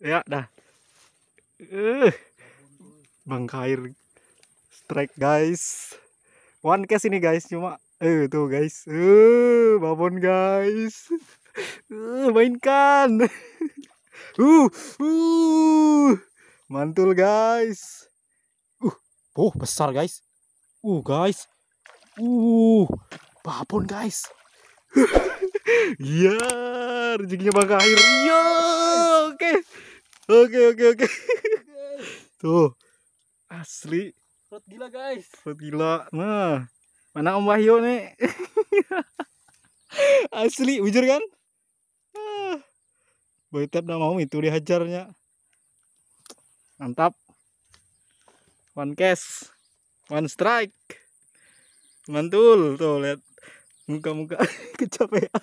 ya dah uh, eh, bangkair strike guys one case ini guys cuma eh uh, tuh guys uh, babon guys uh, mainkan uh, uh, mantul guys uh, oh besar guys uh guys uh babon guys Iya, yeah, rezekinya Bang Iya. Yeah. Oke oke oke. Tuh. Asli. Perut gila guys. Perut gila. Nah. Mana Om Wahyu nih? Asli, jujur kan? Ah. Boy tetap udah mau itu dihajarnya. Mantap. One cash, One strike. Mantul. Tuh lihat muka-muka kecapean.